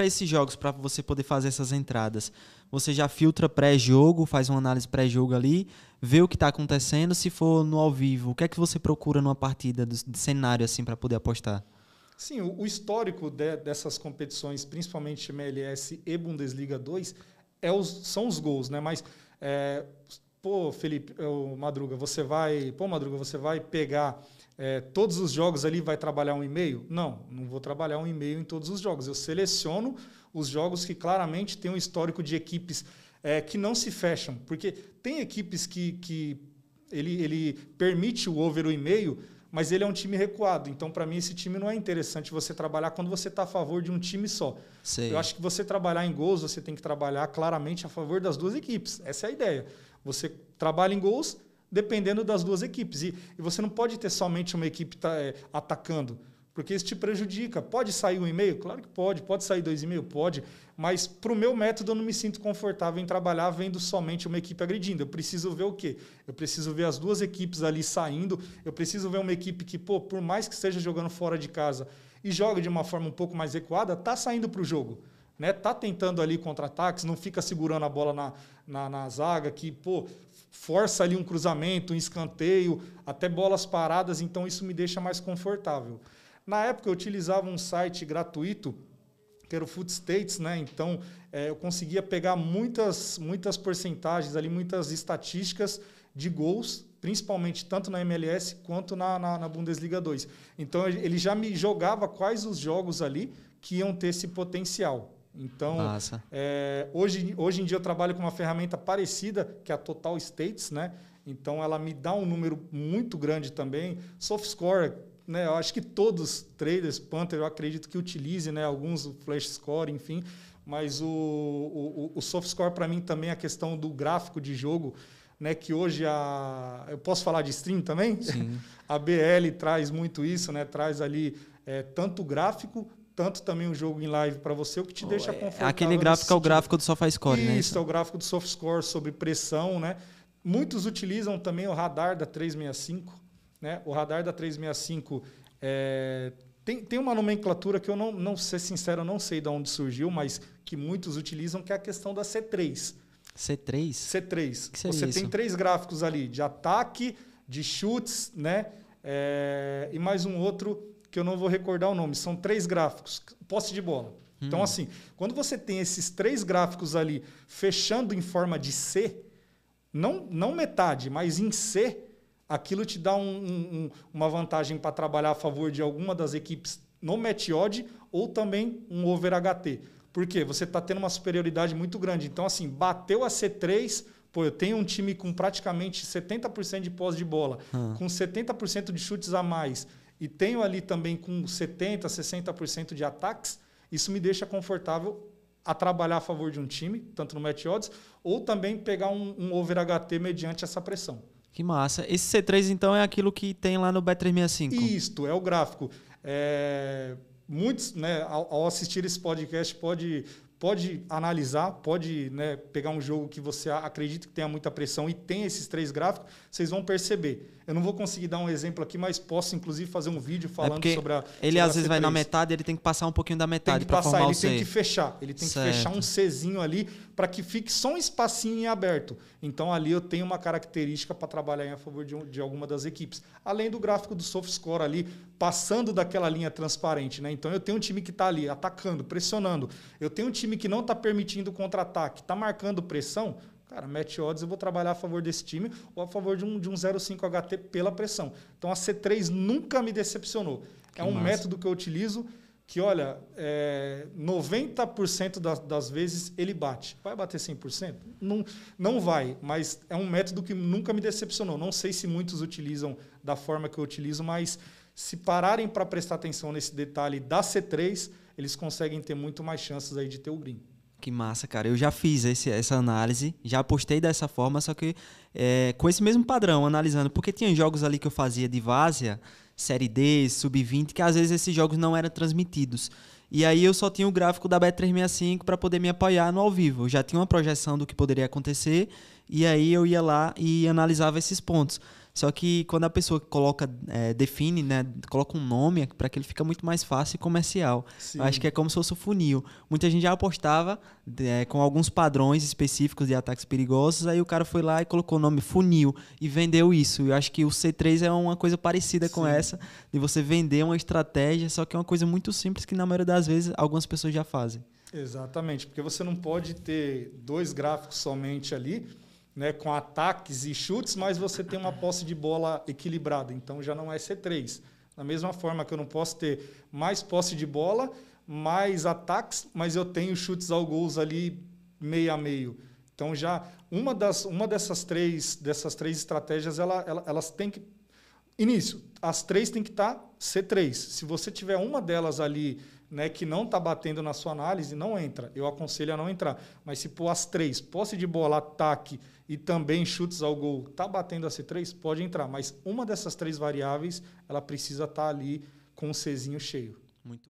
para esses jogos, para você poder fazer essas entradas? Você já filtra pré-jogo, faz uma análise pré-jogo ali, vê o que está acontecendo. Se for no ao vivo, o que é que você procura numa partida de cenário assim para poder apostar? Sim, o, histórico de, dessas competições, principalmente MLS e Bundesliga 2, é os, são os gols, né? Mas é, pô, Felipe, Madruga, você vai, pô, Madruga, você vai pegar é, todos os jogos ali, vai trabalhar um e-mail? Não, não vou trabalhar um e-mail em todos os jogos. Eu seleciono os jogos que claramente têm um histórico de equipes é, que não se fecham, porque tem equipes que, que ele, ele permite o over o e-mail mas ele é um time recuado. Então, para mim, esse time não é interessante você trabalhar quando você está a favor de um time só. Sei. Eu acho que você trabalhar em gols, você tem que trabalhar claramente a favor das duas equipes. Essa é a ideia. Você trabalha em gols dependendo das duas equipes. E, e você não pode ter somente uma equipe tá, é, atacando porque isso te prejudica. Pode sair um e-mail? Claro que pode. Pode sair dois e-mail? Pode. Mas para o meu método eu não me sinto confortável em trabalhar vendo somente uma equipe agredindo. Eu preciso ver o quê? Eu preciso ver as duas equipes ali saindo. Eu preciso ver uma equipe que, pô, por mais que esteja jogando fora de casa e joga de uma forma um pouco mais recuada, tá saindo para o jogo. Né? Tá tentando ali contra-ataques, não fica segurando a bola na, na, na zaga, que, pô, força ali um cruzamento, um escanteio, até bolas paradas, então isso me deixa mais confortável. Na época eu utilizava um site gratuito, que era o Food States, né? Então é, eu conseguia pegar muitas, muitas porcentagens ali, muitas estatísticas de gols, principalmente tanto na MLS quanto na, na, na Bundesliga 2. Então ele já me jogava quais os jogos ali que iam ter esse potencial. Então, é, hoje, hoje em dia eu trabalho com uma ferramenta parecida, que é a Total States, né? Então ela me dá um número muito grande também. SoftScore, né, eu acho que todos traders, Panther, eu acredito que utilize, né, alguns flash score, enfim, mas o, o, o soft score para mim também é a questão do gráfico de jogo, né, que hoje a eu posso falar de stream também? Sim. a BL traz muito isso, né, traz ali é, tanto o gráfico tanto também o jogo em live para você, o que te oh, deixa é, é confortável. Aquele gráfico é o gráfico do soft score né? Isso, é o gráfico do soft score sobre pressão, né? Muitos utilizam também o radar da 365, né? O radar da 365 é, tem, tem uma nomenclatura que eu não, não ser sincero, não sei de onde surgiu, mas que muitos utilizam, que é a questão da C3. C3? C3. Você tem três gráficos ali, de ataque, de chutes, né? É, e mais um outro que eu não vou recordar o nome. São três gráficos. Posse de bola. Então, hum. Então, assim, quando você tem esses três gráficos ali fechando em forma de C, não, não metade, mas em C, aquilo te dá um, um, uma vantagem para trabalhar a favor de alguma das equipes no match odd ou também um over HT. Por quê? Você está tendo uma superioridade muito grande. Então, assim, bateu a C3, pô, eu tenho um time com praticamente 70% de pós de bola, hum. com 70% de chutes a mais, e tenho ali também com 70%, 60% de ataques, isso me deixa confortável a trabalhar a favor de um time, tanto no match odds, ou também pegar um, um over HT mediante essa pressão. Que massa. Esse C3, então, é aquilo que tem lá no b 365 Isto, é o gráfico. É, muitos, né, ao, ao, assistir esse podcast, pode pode analisar, pode né, pegar um jogo que você acredita que tenha muita pressão e tem esses três gráficos, vocês vão perceber. Eu não vou conseguir dar um exemplo aqui, mas posso inclusive fazer um vídeo é falando é sobre a. Ele sobre às a vezes C3. vai na metade, ele tem que passar um pouquinho da metade para formar ele o C. tem que fechar, ele tem certo. que fechar um Czinho ali para que fique só um espacinho em aberto. Então ali eu tenho uma característica para trabalhar em a favor de, um, de alguma das equipes. Além do gráfico do soft score ali, passando daquela linha transparente, né? Então eu tenho um time que está ali atacando, pressionando. Eu tenho um time que não está permitindo contra-ataque, está marcando pressão. Cara, match odds eu vou trabalhar a favor desse time ou a favor de um, de um 0,5 HT pela pressão. Então a C3 nunca me decepcionou. Que é um massa. método que eu utilizo que, olha, é, 90% das, das, vezes ele bate. Vai bater 100%? Não, não vai, mas é um método que nunca me decepcionou. Não sei se muitos utilizam da forma que eu utilizo, mas se pararem para prestar atenção nesse detalhe da C3, eles conseguem ter muito mais chances aí de ter o green. Que massa, cara. Eu já fiz esse, essa análise, já apostei dessa forma, só que é, com esse mesmo padrão, analisando. Porque tinha jogos ali que eu fazia de várzea, Série D, Sub-20, que às vezes esses jogos não eram transmitidos. E aí eu só tinha o gráfico da Bet365 para poder me apoiar no ao vivo. Eu já tinha uma projeção do que poderia acontecer, e aí eu ia lá e analisava esses pontos. Só que quando a pessoa coloca, é, define, né, coloca um nome é para que ele fica muito mais fácil e comercial. acho que é como se fosse o um funil. Muita gente já apostava é, com alguns padrões específicos de ataques perigosos, aí o cara foi lá e colocou o nome funil e vendeu isso. Eu acho que o C3 é uma coisa parecida Sim. com essa, de você vender uma estratégia, só que é uma coisa muito simples que na maioria das vezes algumas pessoas já fazem. Exatamente, porque você não pode ter dois gráficos somente ali né, com ataques e chutes, mas você tem uma posse de bola equilibrada. Então já não é C3. Da mesma forma que eu não posso ter mais posse de bola, mais ataques, mas eu tenho chutes ao gols ali meio a meio. Então já uma das uma dessas três dessas três estratégias ela, ela elas têm que Início, as três tem que estar tá C3. Se você tiver uma delas ali né, que não está batendo na sua análise, não entra. Eu aconselho a não entrar. Mas se pôr as três, posse de bola, ataque e também chutes ao gol, está batendo a C3, pode entrar. Mas uma dessas três variáveis, ela precisa estar tá ali com o Czinho cheio.